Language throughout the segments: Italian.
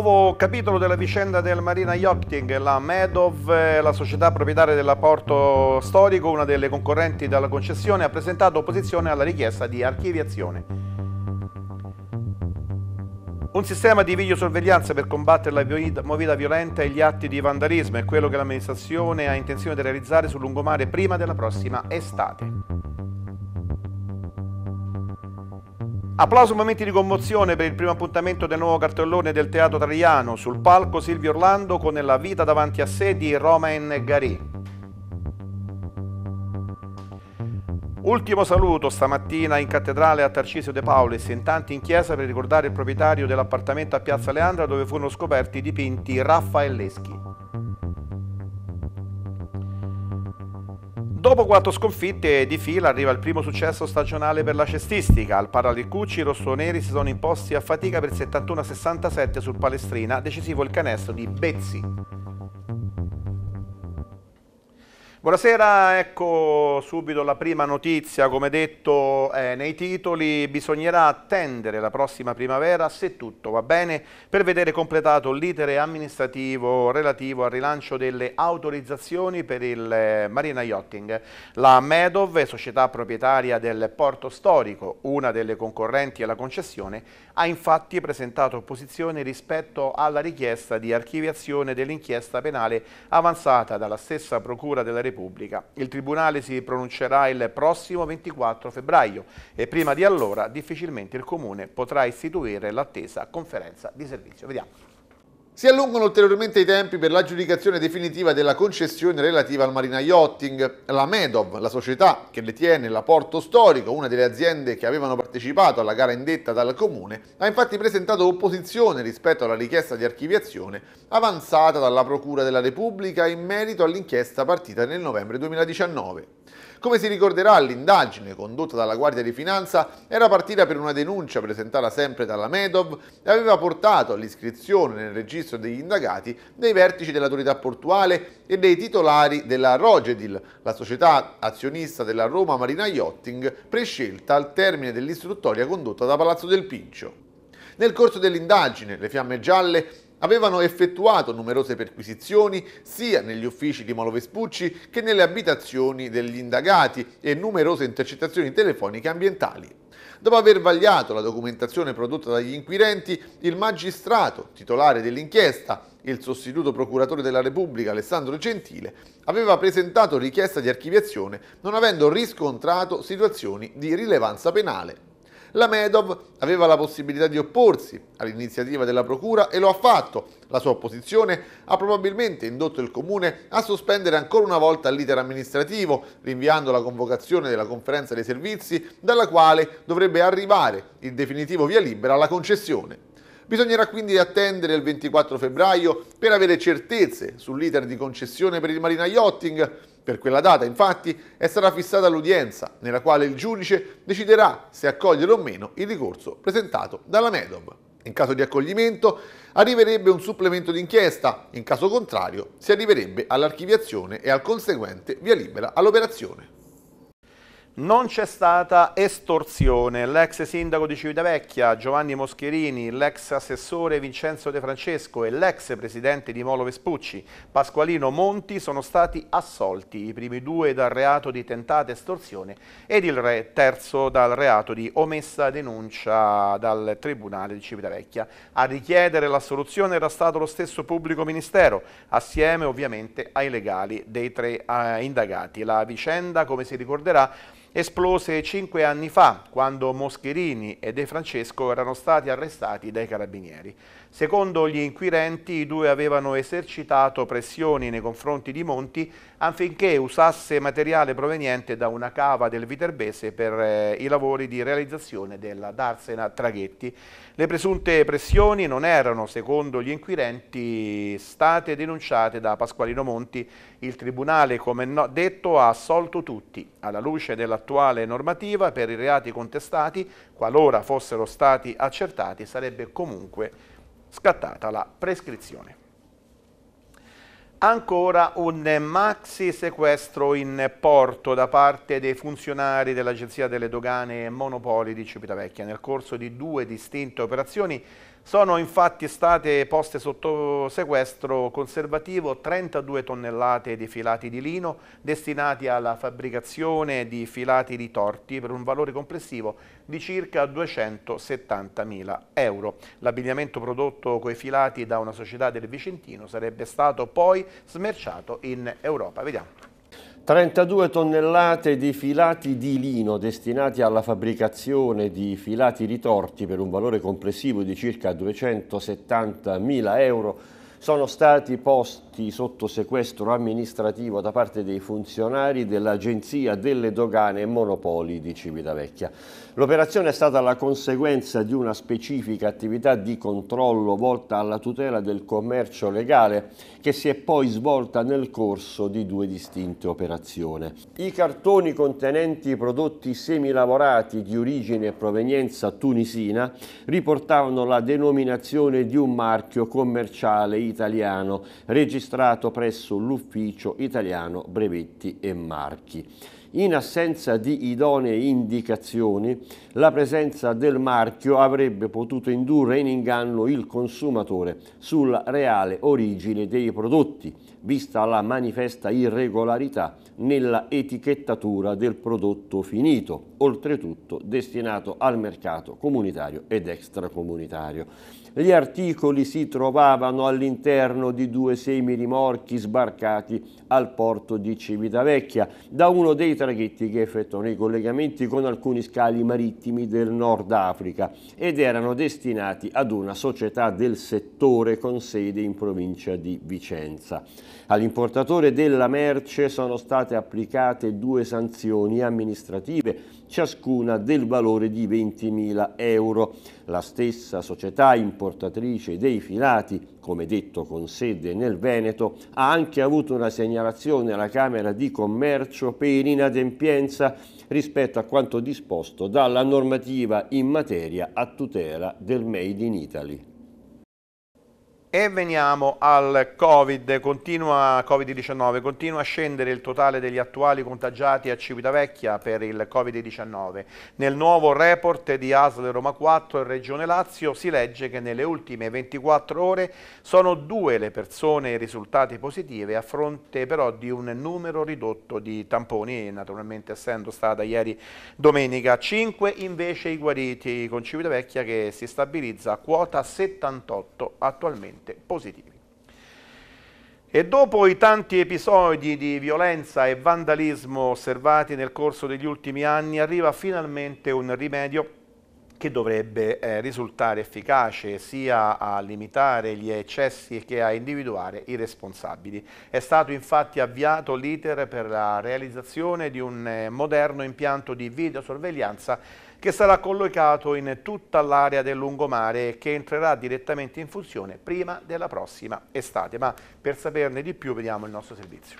nuovo capitolo della vicenda del Marina Yachting, la Medov, eh, la società proprietaria dell'apporto storico, una delle concorrenti della concessione, ha presentato opposizione alla richiesta di archiviazione. Un sistema di videosorveglianza per combattere la movida violenta e gli atti di vandalismo è quello che l'amministrazione ha intenzione di realizzare sul lungomare prima della prossima estate. Applauso momenti di commozione per il primo appuntamento del nuovo cartellone del Teatro Traiano, sul palco Silvio Orlando con La vita davanti a sé di Romain Gary. Ultimo saluto stamattina in cattedrale a Tarcisio De Paulis, in tanti in chiesa per ricordare il proprietario dell'appartamento a Piazza Leandra dove furono scoperti i dipinti raffaelleschi. Dopo quattro sconfitte di fila arriva il primo successo stagionale per la cestistica. Al Paralicucci i rossoneri si sono imposti a fatica per 71-67 sul Palestrina, decisivo il canestro di Bezzi. Buonasera, ecco subito la prima notizia, come detto eh, nei titoli bisognerà attendere la prossima primavera se tutto va bene per vedere completato l'itere amministrativo relativo al rilancio delle autorizzazioni per il eh, Marina Yachting. La Medov, società proprietaria del porto storico, una delle concorrenti alla concessione, ha infatti presentato opposizione rispetto alla richiesta di archiviazione dell'inchiesta penale avanzata dalla stessa Procura della Repubblica. Il Tribunale si pronuncerà il prossimo 24 febbraio e prima di allora difficilmente il Comune potrà istituire l'attesa conferenza di servizio. Vediamo. Si allungano ulteriormente i tempi per l'aggiudicazione definitiva della concessione relativa al Marina Yachting. La Medov, la società che detiene la Porto Storico, una delle aziende che avevano partecipato alla gara indetta dal Comune, ha infatti presentato opposizione rispetto alla richiesta di archiviazione avanzata dalla Procura della Repubblica in merito all'inchiesta partita nel novembre 2019. Come si ricorderà, l'indagine condotta dalla Guardia di Finanza era partita per una denuncia presentata sempre dalla Medov e aveva portato all'iscrizione nel registro degli indagati dei vertici dell'autorità portuale e dei titolari della Rogedil, la società azionista della Roma Marina Yachting, prescelta al termine dell'istruttoria condotta da Palazzo del Pincio. Nel corso dell'indagine, le fiamme gialle Avevano effettuato numerose perquisizioni sia negli uffici di Molo Vespucci che nelle abitazioni degli indagati e numerose intercettazioni telefoniche ambientali. Dopo aver vagliato la documentazione prodotta dagli inquirenti, il magistrato titolare dell'inchiesta, il sostituto procuratore della Repubblica Alessandro Gentile, aveva presentato richiesta di archiviazione non avendo riscontrato situazioni di rilevanza penale. La Medov aveva la possibilità di opporsi all'iniziativa della Procura e lo ha fatto. La sua opposizione ha probabilmente indotto il Comune a sospendere ancora una volta l'iter amministrativo, rinviando la convocazione della conferenza dei servizi, dalla quale dovrebbe arrivare il definitivo via libera alla concessione. Bisognerà quindi attendere il 24 febbraio per avere certezze sull'iter di concessione per il Marina Yachting, per quella data, infatti, è stata fissata l'udienza, nella quale il giudice deciderà se accogliere o meno il ricorso presentato dalla Medov. In caso di accoglimento arriverebbe un supplemento d'inchiesta, in caso contrario si arriverebbe all'archiviazione e al conseguente via libera all'operazione non c'è stata estorsione. L'ex sindaco di Civitavecchia Giovanni Moscherini, l'ex assessore Vincenzo De Francesco e l'ex presidente di Molo Vespucci Pasqualino Monti sono stati assolti, i primi due dal reato di tentata estorsione ed il terzo dal reato di omessa denuncia dal Tribunale di Civitavecchia. A richiedere l'assoluzione era stato lo stesso pubblico ministero, assieme ovviamente ai legali dei tre eh, indagati. La vicenda, come si ricorderà, esplose cinque anni fa, quando Moscherini e De Francesco erano stati arrestati dai carabinieri. Secondo gli inquirenti, i due avevano esercitato pressioni nei confronti di Monti affinché usasse materiale proveniente da una cava del Viterbese per eh, i lavori di realizzazione della Darsena Traghetti. Le presunte pressioni non erano, secondo gli inquirenti, state denunciate da Pasqualino Monti. Il Tribunale, come detto, ha assolto tutti. Alla luce dell'attuale normativa, per i reati contestati, qualora fossero stati accertati, sarebbe comunque scattata la prescrizione. Ancora un maxi sequestro in porto da parte dei funzionari dell'Agenzia delle Dogane e Monopoli di Civitavecchia. Nel corso di due distinte operazioni sono infatti state poste sotto sequestro conservativo 32 tonnellate di filati di lino destinati alla fabbricazione di filati di torti per un valore complessivo di circa 270.000 euro. L'abbigliamento prodotto coi filati da una società del Vicentino sarebbe stato poi smerciato in Europa. Vediamo. 32 tonnellate di filati di lino destinati alla fabbricazione di filati ritorti per un valore complessivo di circa 270.000 euro sono stati posti fatti sotto sequestro amministrativo da parte dei funzionari dell'Agenzia delle Dogane e Monopoli di Civitavecchia. L'operazione è stata la conseguenza di una specifica attività di controllo volta alla tutela del commercio legale che si è poi svolta nel corso di due distinte operazioni. I cartoni contenenti prodotti semilavorati di origine e provenienza tunisina riportavano la denominazione di un marchio commerciale italiano registrato registrato presso l'Ufficio Italiano Brevetti e Marchi. In assenza di idonee indicazioni, la presenza del marchio avrebbe potuto indurre in inganno il consumatore sulla reale origine dei prodotti, vista la manifesta irregolarità nella etichettatura del prodotto finito, oltretutto destinato al mercato comunitario ed extracomunitario. Gli articoli si trovavano all'interno di due semi rimorchi sbarcati al porto di Civitavecchia da uno dei traghetti che effettuano i collegamenti con alcuni scali marittimi del Nord Africa ed erano destinati ad una società del settore con sede in provincia di Vicenza. All'importatore della merce sono state applicate due sanzioni amministrative, ciascuna del valore di 20.000 euro. La stessa società importatrice dei filati, come detto con sede nel Veneto, ha anche avuto una segnalazione alla Camera di Commercio per inadempienza rispetto a quanto disposto dalla normativa in materia a tutela del Made in Italy. E veniamo al Covid, continua, Covid-19, continua a scendere il totale degli attuali contagiati a Civitavecchia per il Covid-19. Nel nuovo report di ASL Roma 4 e Regione Lazio si legge che nelle ultime 24 ore sono due le persone risultate positive a fronte però di un numero ridotto di tamponi, naturalmente essendo stata ieri domenica. 5 invece i guariti con Civitavecchia che si stabilizza a quota 78 attualmente sicuramente positivi. E dopo i tanti episodi di violenza e vandalismo osservati nel corso degli ultimi anni, arriva finalmente un rimedio che dovrebbe eh, risultare efficace sia a limitare gli eccessi che a individuare i responsabili. È stato infatti avviato l'iter per la realizzazione di un eh, moderno impianto di videosorveglianza che sarà collocato in tutta l'area del lungomare e che entrerà direttamente in funzione prima della prossima estate. Ma per saperne di più vediamo il nostro servizio.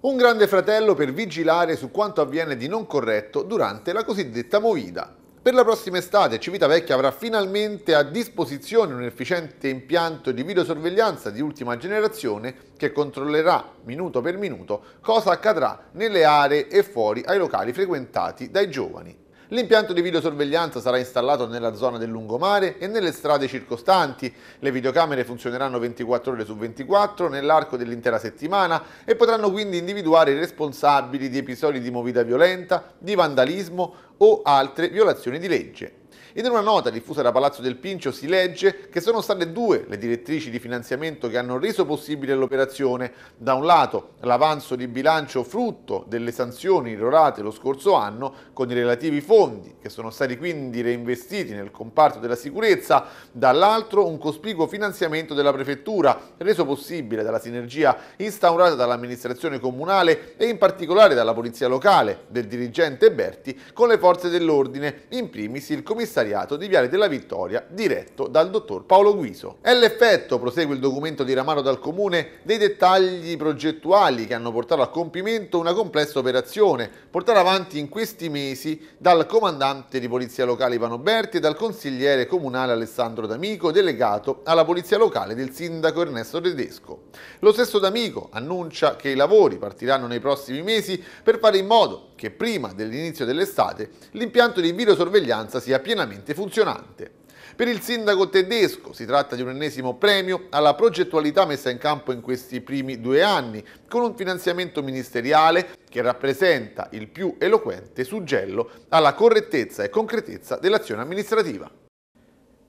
Un grande fratello per vigilare su quanto avviene di non corretto durante la cosiddetta movida. Per la prossima estate Civitavecchia avrà finalmente a disposizione un efficiente impianto di videosorveglianza di ultima generazione che controllerà minuto per minuto cosa accadrà nelle aree e fuori ai locali frequentati dai giovani. L'impianto di videosorveglianza sarà installato nella zona del lungomare e nelle strade circostanti. Le videocamere funzioneranno 24 ore su 24 nell'arco dell'intera settimana e potranno quindi individuare i responsabili di episodi di movida violenta, di vandalismo o altre violazioni di legge. Ed in una nota diffusa da Palazzo del Pincio si legge che sono state due le direttrici di finanziamento che hanno reso possibile l'operazione. Da un lato l'avanzo di bilancio frutto delle sanzioni irrorate lo scorso anno con i relativi fondi che sono stati quindi reinvestiti nel comparto della sicurezza, dall'altro un cospicuo finanziamento della prefettura reso possibile dalla sinergia instaurata dall'amministrazione comunale e in particolare dalla polizia locale del dirigente Berti con le forze dell'ordine, in primis il commissario commissariato di Viale della Vittoria, diretto dal dottor Paolo Guiso. È l'effetto, prosegue il documento diramato dal Comune, dei dettagli progettuali che hanno portato a compimento una complessa operazione, portata avanti in questi mesi dal comandante di Polizia Locale Ivano Berti e dal consigliere comunale Alessandro D'Amico, delegato alla Polizia Locale del sindaco Ernesto Tedesco. Lo stesso D'Amico annuncia che i lavori partiranno nei prossimi mesi per fare in modo che prima dell'inizio dell'estate l'impianto di videosorveglianza sia pienamente funzionante. Per il sindaco tedesco si tratta di un ennesimo premio alla progettualità messa in campo in questi primi due anni, con un finanziamento ministeriale che rappresenta il più eloquente suggello alla correttezza e concretezza dell'azione amministrativa.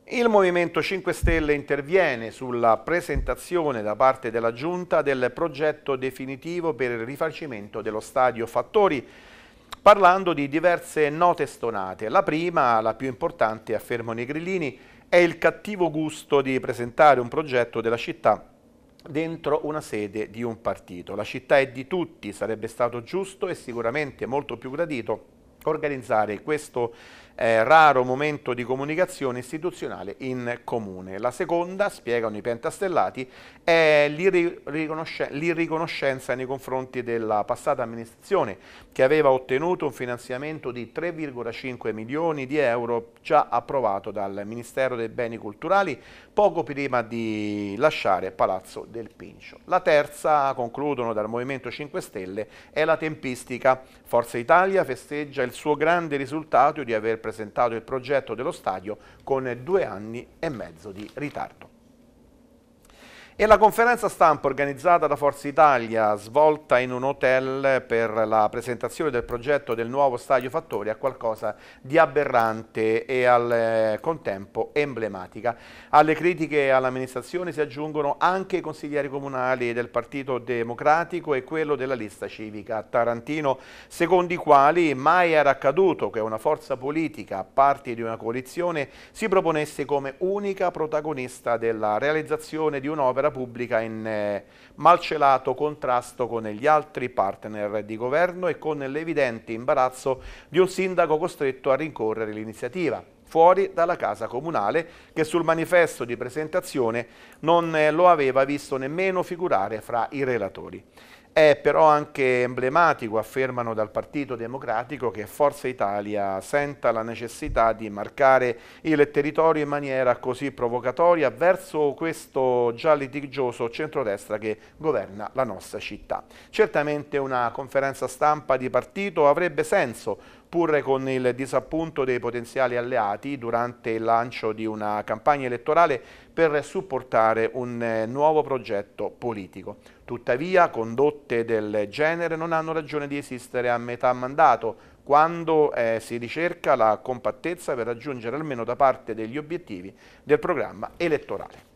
Il Movimento 5 Stelle interviene sulla presentazione da parte della Giunta del progetto definitivo per il rifacimento dello stadio Fattori parlando di diverse note stonate. La prima, la più importante, affermano i grillini, è il cattivo gusto di presentare un progetto della città dentro una sede di un partito. La città è di tutti, sarebbe stato giusto e sicuramente molto più gradito organizzare questo eh, raro momento di comunicazione istituzionale in comune. La seconda, spiegano i pentastellati, è l'irriconoscenza nei confronti della passata amministrazione che aveva ottenuto un finanziamento di 3,5 milioni di euro già approvato dal Ministero dei Beni Culturali poco prima di lasciare Palazzo del Pincio. La terza, concludono dal Movimento 5 Stelle, è la tempistica. Forza Italia festeggia il suo grande risultato di aver presentato il progetto dello stadio con due anni e mezzo di ritardo. E la conferenza stampa organizzata da Forza Italia, svolta in un hotel per la presentazione del progetto del nuovo stadio Fattori, ha qualcosa di aberrante e al eh, contempo emblematica. Alle critiche all'amministrazione si aggiungono anche i consiglieri comunali del Partito Democratico e quello della lista civica Tarantino, secondo i quali mai era accaduto che una forza politica, parte di una coalizione, si proponesse come unica protagonista della realizzazione di un'opera l'opera pubblica in eh, malcelato contrasto con gli altri partner di governo e con l'evidente imbarazzo di un sindaco costretto a rincorrere l'iniziativa fuori dalla casa comunale che sul manifesto di presentazione non eh, lo aveva visto nemmeno figurare fra i relatori. È però anche emblematico, affermano dal Partito Democratico, che Forza Italia senta la necessità di marcare il territorio in maniera così provocatoria verso questo già litigioso centrodestra che governa la nostra città. Certamente una conferenza stampa di partito avrebbe senso, pur con il disappunto dei potenziali alleati durante il lancio di una campagna elettorale per supportare un eh, nuovo progetto politico. Tuttavia condotte del genere non hanno ragione di esistere a metà mandato, quando eh, si ricerca la compattezza per raggiungere almeno da parte degli obiettivi del programma elettorale.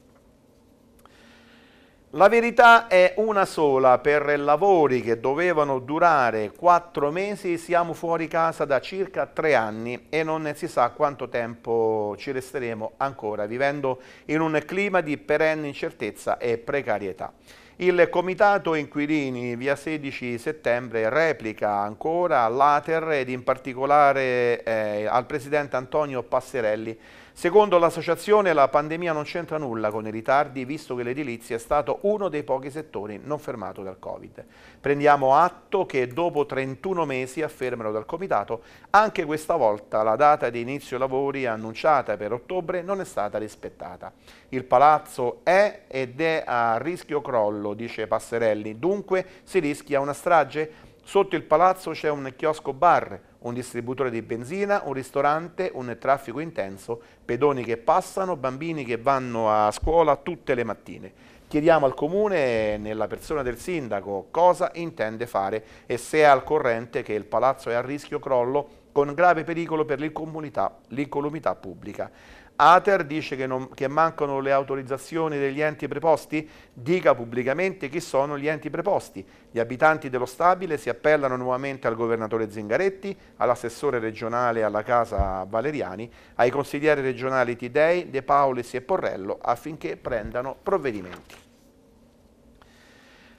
La verità è una sola, per lavori che dovevano durare quattro mesi siamo fuori casa da circa tre anni e non si sa quanto tempo ci resteremo ancora, vivendo in un clima di perenne incertezza e precarietà. Il Comitato Inquilini via 16 settembre replica ancora all'Ater ed in particolare eh, al Presidente Antonio Passerelli Secondo l'associazione la pandemia non c'entra nulla con i ritardi visto che l'edilizia è stato uno dei pochi settori non fermato dal Covid. Prendiamo atto che dopo 31 mesi affermano dal Comitato anche questa volta la data di inizio lavori annunciata per ottobre non è stata rispettata. Il palazzo è ed è a rischio crollo, dice Passerelli, dunque si rischia una strage? Sotto il palazzo c'è un chiosco bar, un distributore di benzina, un ristorante, un traffico intenso, pedoni che passano, bambini che vanno a scuola tutte le mattine. Chiediamo al Comune, nella persona del Sindaco, cosa intende fare e se è al corrente che il palazzo è a rischio crollo con grave pericolo per l'incolumità pubblica. Ater dice che, non, che, mancano le autorizzazioni degli enti preposti? Dica pubblicamente chi sono gli enti preposti. Gli abitanti dello stabile si appellano nuovamente al governatore Zingaretti, all'assessore regionale alla Casa Valeriani, ai consiglieri regionali Tidei, De Paulis e Porrello affinché prendano provvedimenti.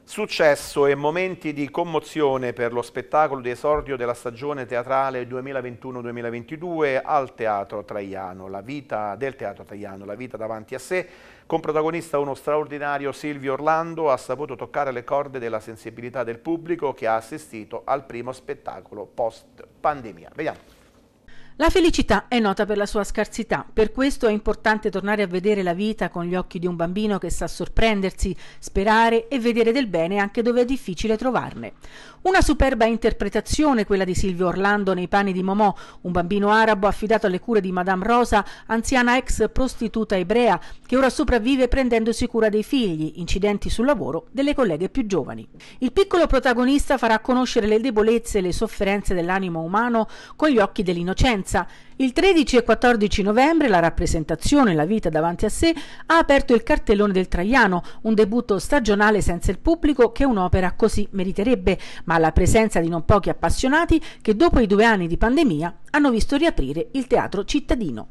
Successo e momenti di commozione per lo spettacolo di esordio della stagione teatrale 2021-2022 al Teatro Traiano, la vita del Teatro Traiano, la vita davanti a sé, con protagonista uno straordinario Silvio Orlando, ha saputo toccare le corde della sensibilità del pubblico che ha assistito al primo spettacolo post pandemia. Vediamo. La felicità è nota per la sua scarsità, per questo è importante tornare a vedere la vita con gli occhi di un bambino che sa sorprendersi, sperare e vedere del bene anche dove è difficile trovarne. Una superba interpretazione quella di Silvio Orlando nei panni di Momò, un bambino arabo affidato alle cure di Madame Rosa, anziana ex prostituta ebrea, che ora sopravvive prendendosi cura dei figli, incidenti sul lavoro delle colleghe più giovani. Il piccolo protagonista farà conoscere le debolezze e le sofferenze dell'animo umano con gli occhi dell'innocenza Florenza. Il 13 e 14 novembre la rappresentazione La vita davanti a sé ha aperto il cartellone del Traiano, un debutto stagionale senza il pubblico che un'opera così meriterebbe, ma la presenza di non pochi appassionati che dopo i due anni di pandemia hanno visto riaprire il teatro cittadino.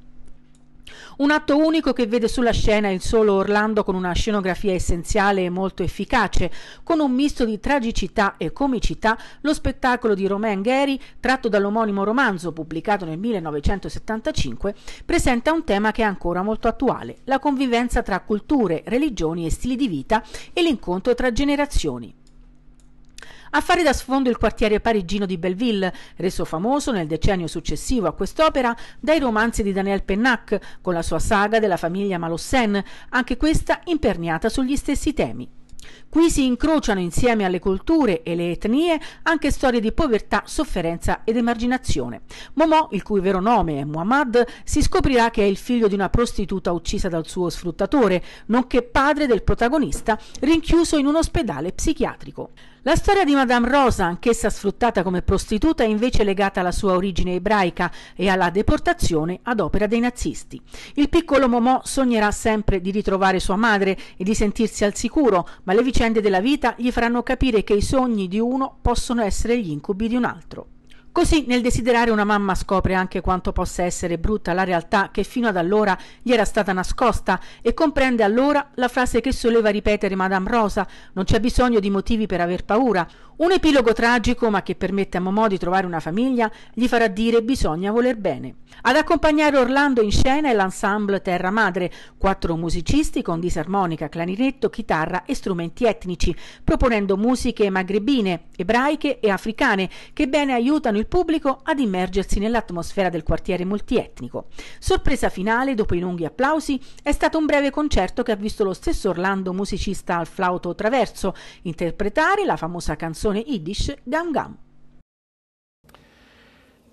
Un atto unico che vede sulla scena il solo Orlando con una scenografia essenziale e molto efficace, con un misto di tragicità e comicità, lo spettacolo di Romain Gary, tratto dall'omonimo romanzo pubblicato nel 1975, presenta un tema che è ancora molto attuale, la convivenza tra culture, religioni e stili di vita e l'incontro tra generazioni a fare da sfondo il quartiere parigino di Belleville, reso famoso nel decennio successivo a quest'opera dai romanzi di Daniel Pennac, con la sua saga della famiglia Malossin, anche questa imperniata sugli stessi temi. Qui si incrociano insieme alle culture e le etnie anche storie di povertà, sofferenza ed emarginazione. Momò, il cui vero nome è Muhammad, si scoprirà che è il figlio di una prostituta uccisa dal suo sfruttatore, nonché padre del protagonista, rinchiuso in un ospedale psichiatrico. La storia di Madame Rosa, anch'essa sfruttata come prostituta, è invece legata alla sua origine ebraica e alla deportazione ad opera dei nazisti. Il piccolo Momò sognerà sempre di ritrovare sua madre e di sentirsi al sicuro, ma le vicende della vita gli faranno capire che i sogni di uno possono essere gli incubi di un altro. Così nel desiderare una mamma scopre anche quanto possa essere brutta la realtà che fino ad allora gli era stata nascosta e comprende allora la frase che soleva ripetere Madame Rosa, non c'è bisogno di motivi per aver paura, un epilogo tragico, ma che permette a Momò di trovare una famiglia, gli farà dire bisogna voler bene. Ad accompagnare Orlando in scena è l'ensemble Terra Madre, quattro musicisti con disarmonica, clarinetto, chitarra e strumenti etnici, proponendo musiche magrebine, ebraiche e africane che bene aiutano il pubblico ad immergersi nell'atmosfera del quartiere multietnico. Sorpresa finale, dopo i lunghi applausi, è stato un breve concerto che ha visto lo stesso Orlando musicista al flauto traverso interpretare la famosa canzone canzone yiddish Gam Gam.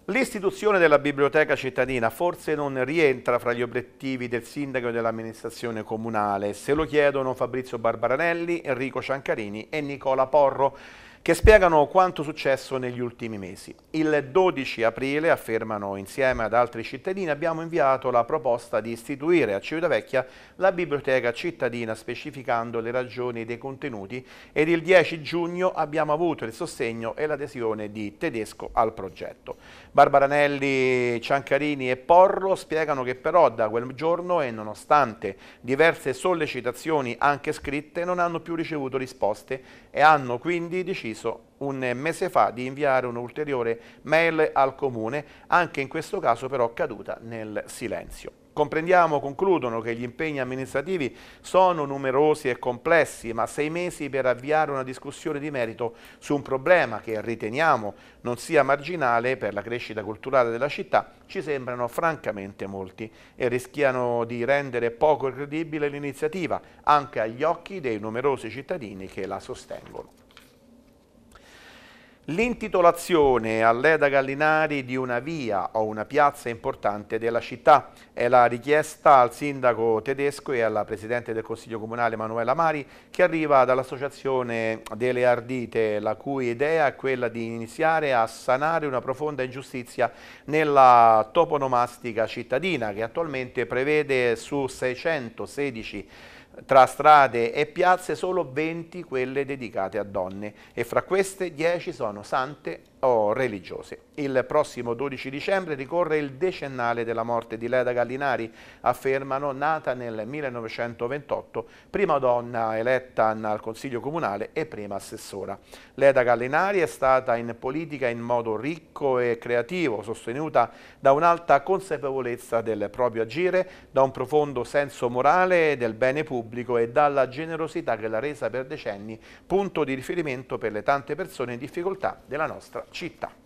L'istituzione della biblioteca cittadina forse non rientra fra gli obiettivi del sindaco e dell'amministrazione comunale, se lo chiedono Fabrizio Barbaranelli, Enrico Ciancarini e Nicola Porro che spiegano quanto successo negli ultimi mesi. Il 12 aprile, affermano insieme ad altri cittadini, abbiamo inviato la proposta di istituire a Civitavecchia la biblioteca cittadina specificando le ragioni dei contenuti ed il 10 giugno abbiamo avuto il sostegno e l'adesione di Tedesco al progetto. Barbaranelli, Ciancarini e Porro spiegano che però da quel giorno e nonostante diverse sollecitazioni anche scritte non hanno più ricevuto risposte e hanno quindi deciso deciso un mese fa di inviare un'ulteriore mail al Comune, anche in questo caso però caduta nel silenzio. Comprendiamo, concludono, che gli impegni amministrativi sono numerosi e complessi, ma sei mesi per avviare una discussione di merito su un problema che riteniamo non sia marginale per la crescita culturale della città ci sembrano francamente molti e rischiano di rendere poco credibile l'iniziativa anche agli occhi dei numerosi cittadini che la sostengono. L'intitolazione all'Eda Gallinari di una via o una piazza importante della città è la richiesta al sindaco tedesco e alla presidente del Consiglio Comunale Manuela Mari che arriva dall'Associazione delle Ardite la cui idea è quella di iniziare a sanare una profonda ingiustizia nella toponomastica cittadina che attualmente prevede su 616 tra strade e piazze solo 20 quelle dedicate a donne e fra queste 10 sono sante o religiose. Il prossimo 12 dicembre ricorre il decennale della morte di Leda Gallinari, affermano nata nel 1928, prima donna eletta al Consiglio Comunale e prima assessora. Leda Gallinari è stata in politica in modo ricco e creativo, sostenuta da un'alta consapevolezza del proprio agire, da un profondo senso morale del bene pubblico e dalla generosità che l'ha resa per decenni punto di riferimento per le tante persone in difficoltà della nostra città.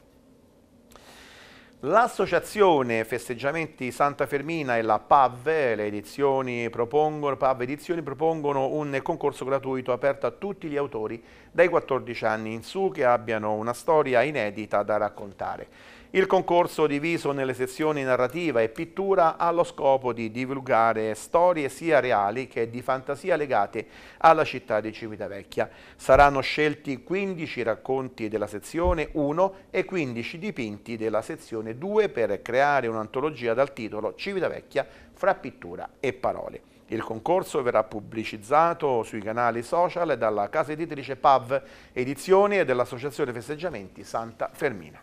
L'associazione Festeggiamenti Santa Fermina e la PAV, edizioni propongono, PAV Edizioni, propongono un concorso gratuito aperto a tutti gli autori dai 14 anni in su che abbiano una storia inedita da raccontare. Il concorso diviso nelle sezioni narrativa e pittura ha lo scopo di divulgare storie sia reali che di fantasia legate alla città di Civitavecchia. Saranno scelti 15 racconti della sezione 1 e 15 dipinti della sezione 2 per creare un'antologia dal titolo Civitavecchia fra pittura e parole. Il concorso verrà pubblicizzato sui canali social dalla casa editrice PAV Edizioni e dall'Associazione Festeggiamenti Santa Fermina.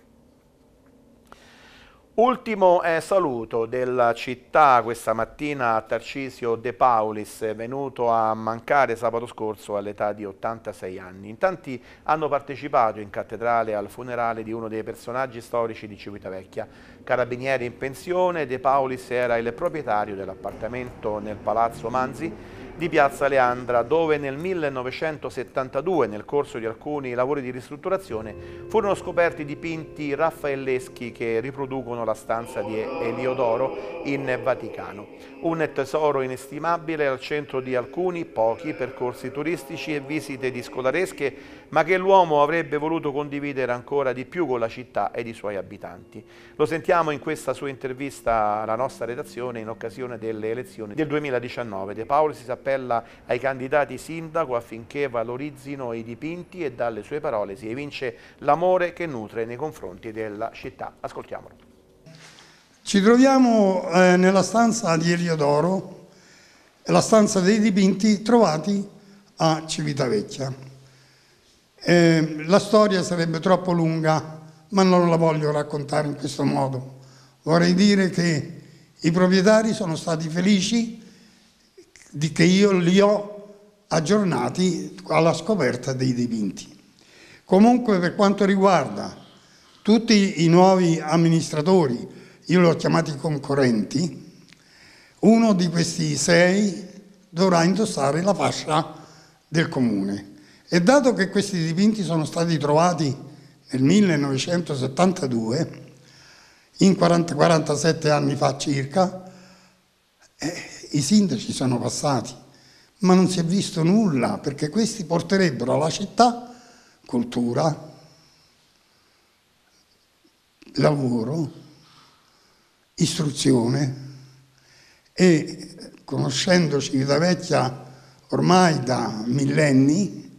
Ultimo eh, saluto della città questa mattina a Tarcisio De Paulis, venuto a mancare sabato scorso all'età di 86 anni. In tanti hanno partecipato in cattedrale al funerale di uno dei personaggi storici di Civitavecchia. Carabinieri in pensione, De Paulis era il proprietario dell'appartamento nel Palazzo Manzi di Piazza Leandra, dove nel 1972, nel corso di alcuni lavori di ristrutturazione, furono scoperti dipinti raffaelleschi che riproducono la stanza di Eliodoro in Vaticano un tesoro inestimabile al centro di alcuni pochi percorsi turistici e visite di scolaresche, ma che l'uomo avrebbe voluto condividere ancora di più con la città ed i suoi abitanti. Lo sentiamo in questa sua intervista alla nostra redazione in occasione delle elezioni del 2019. De Paoli si appella ai candidati sindaco affinché valorizzino i dipinti e dalle sue parole si evince l'amore che nutre nei confronti della città. Ascoltiamolo. Ci troviamo eh, nella stanza di Eliodoro, la stanza dei dipinti trovati a Civitavecchia. Eh, la storia sarebbe troppo lunga, ma non la voglio raccontare in questo modo. Vorrei dire che i proprietari sono stati felici di che io li ho aggiornati alla scoperta dei dipinti. Comunque per quanto riguarda tutti i nuovi amministratori, io li ho chiamati concorrenti, uno di questi sei dovrà indossare la fascia del comune. E dato che questi dipinti sono stati trovati nel 1972, in 40, 47 anni fa circa, eh, i sindaci sono passati, ma non si è visto nulla, perché questi porterebbero alla città cultura, lavoro, istruzione e conoscendosi Vita Vecchia ormai da millenni,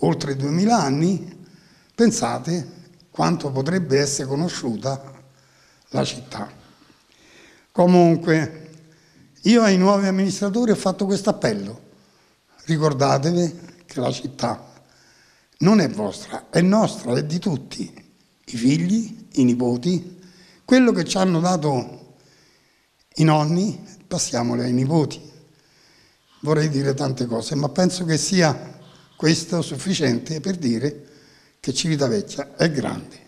oltre duemila anni, pensate quanto potrebbe essere conosciuta la città. Comunque, io ai nuovi amministratori ho fatto questo appello. Ricordatevi che la città non è vostra, è nostra, è di tutti, i figli, i nipoti, quello che ci hanno dato i nonni, passiamole ai nipoti. Vorrei dire tante cose, ma penso che sia questo sufficiente per dire che Civitavecchia è grande.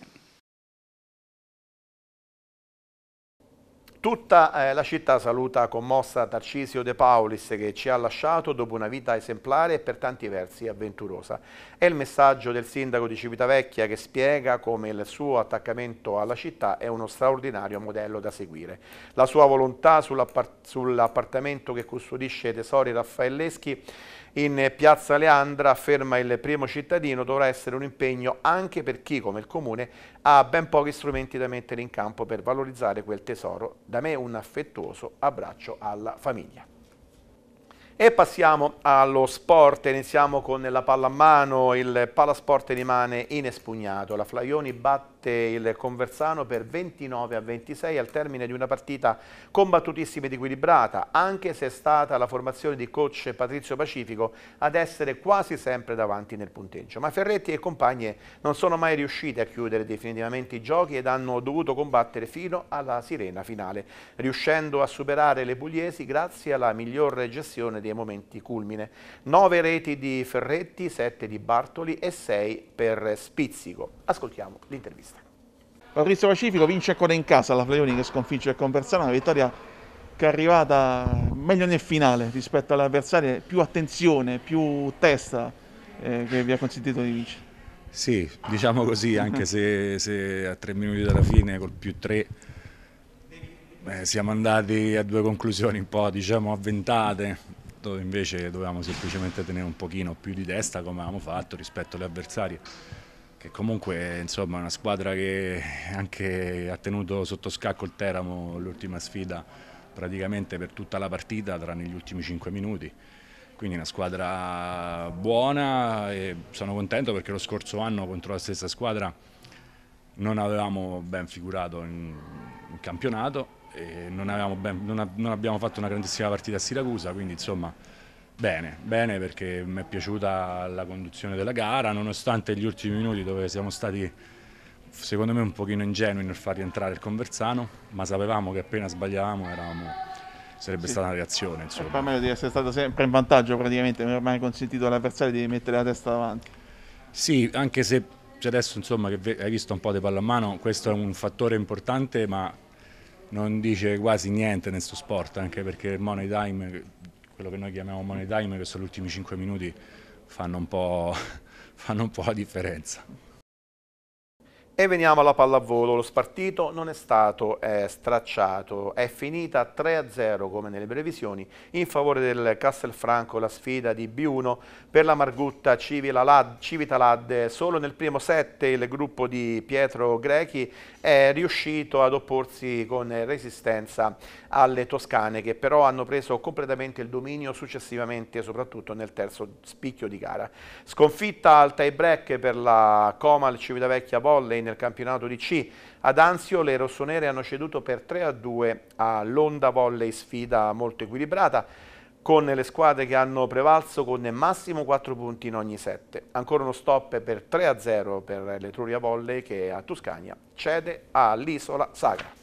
Tutta eh, la città saluta commossa Tarcisio De Paulis che ci ha lasciato dopo una vita esemplare e per tanti versi avventurosa. È il messaggio del sindaco di Civitavecchia che spiega come il suo attaccamento alla città è uno straordinario modello da seguire. La sua volontà sull'appartamento sull che custodisce i tesori raffaelleschi in piazza Leandra, afferma il primo cittadino, dovrà essere un impegno anche per chi, come il Comune, ha ben pochi strumenti da mettere in campo per valorizzare quel tesoro. Da me un affettuoso abbraccio alla famiglia. E passiamo allo sport, iniziamo con la pallamano, il palasport rimane inespugnato, la Flaioni batte batte il Conversano per 29 a 26 al termine di una partita combattutissima ed equilibrata, anche se è stata la formazione di coach Patrizio Pacifico ad essere quasi sempre davanti nel punteggio. Ma Ferretti e compagne non sono mai riuscite a chiudere definitivamente i giochi ed hanno dovuto combattere fino alla sirena finale, riuscendo a superare le pugliesi grazie alla miglior gestione dei momenti culmine. 9 reti di Ferretti, 7 di Bartoli e 6 per Spizzico. Ascoltiamo l'intervista. Maurizio Pacifico vince ancora in casa la Pleioni che sconfigge il Conversano, una vittoria che è arrivata meglio nel finale rispetto all'avversario, più attenzione, più testa eh, che vi ha consentito di vincere. Sì, diciamo così, anche se, se a tre minuti dalla fine col più tre eh, siamo andati a due conclusioni un po' diciamo avventate, dove invece dovevamo semplicemente tenere un pochino più di testa come avevamo fatto rispetto alle avversarie che comunque insomma, è una squadra che anche ha tenuto sotto scacco il Teramo l'ultima sfida praticamente per tutta la partita tranne gli ultimi 5 minuti. Quindi una squadra buona e sono contento perché lo scorso anno contro la stessa squadra non avevamo ben figurato in, in campionato e non, ben, non, non abbiamo fatto una grandissima partita a Siracusa, quindi insomma Bene, bene perché mi è piaciuta la conduzione della gara, nonostante gli ultimi minuti dove siamo stati secondo me un pochino ingenui nel far rientrare il Conversano, ma sapevamo che appena sbagliavamo eravamo, sarebbe sì. stata una reazione. Insomma. Per me di essere stato sempre in vantaggio praticamente, mi è ormai consentito all'avversario di mettere la testa davanti. Sì, anche se adesso insomma che hai visto un po' di pallamano, questo è un fattore importante ma non dice quasi niente nel suo sport, anche perché il money time quello che noi chiamiamo money time, che sono gli ultimi 5 minuti, fanno un po', fanno un po la differenza. E veniamo alla pallavolo, lo spartito non è stato eh, stracciato, è finita 3-0 come nelle previsioni in favore del Castelfranco la sfida di B1 per la Margutta Civitalad, solo nel primo set il gruppo di Pietro Grechi è riuscito ad opporsi con resistenza alle toscane che però hanno preso completamente il dominio successivamente soprattutto nel terzo spicchio di gara. Sconfitta al tie break per la Comal Civitavecchia Volley nel campionato di C. Ad Anzio le rossonere hanno ceduto per 3-2 all'Onda Volley, sfida molto equilibrata con le squadre che hanno prevalso con massimo 4 punti in ogni 7. Ancora uno stop per 3-0 per l'Etruria Volley che a Tuscania cede all'Isola Sagra.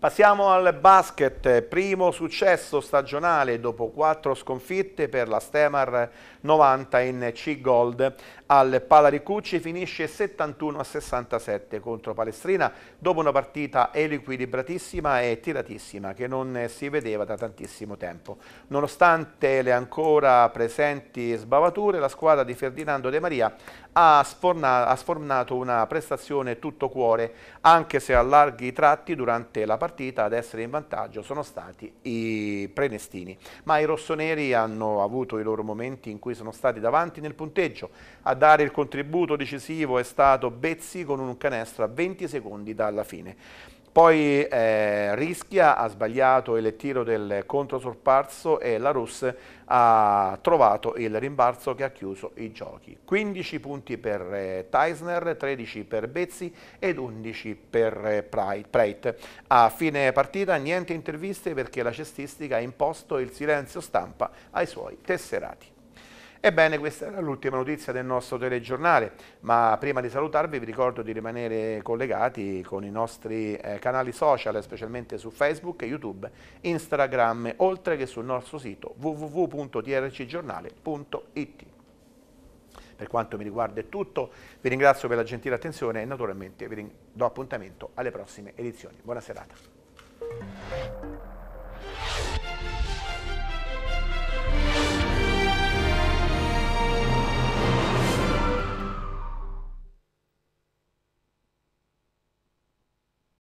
Passiamo al basket, primo successo stagionale dopo quattro sconfitte per la Stemar 90 in C-Gold al Palaricucci finisce 71 a 67 contro Palestrina dopo una partita equilibratissima e tiratissima che non si vedeva da tantissimo tempo. Nonostante le ancora presenti sbavature la squadra di Ferdinando De Maria ha, sfornato, ha sfornato una prestazione tutto cuore anche se a larghi tratti durante la partita ad essere in vantaggio sono stati i prenestini ma i rossoneri hanno avuto i loro momenti in cui sono stati davanti nel punteggio a dare il contributo decisivo è stato Bezzi con un canestro a 20 secondi dalla fine. Poi eh, Rischia ha sbagliato il tiro del controsorparso e la Rus ha trovato il rimbalzo che ha chiuso i giochi. 15 punti per eh, Teisner, 13 per Bezzi ed 11 per eh, Preit. A fine partita niente interviste perché la cestistica ha imposto il silenzio stampa ai suoi tesserati. Ebbene, questa era l'ultima notizia del nostro telegiornale, ma prima di salutarvi vi ricordo di rimanere collegati con i nostri eh, canali social, specialmente su Facebook, YouTube, Instagram, oltre che sul nostro sito www.trcgiornale.it. Per quanto mi riguarda è tutto, vi ringrazio per la gentile attenzione e naturalmente vi do appuntamento alle prossime edizioni. Buona serata.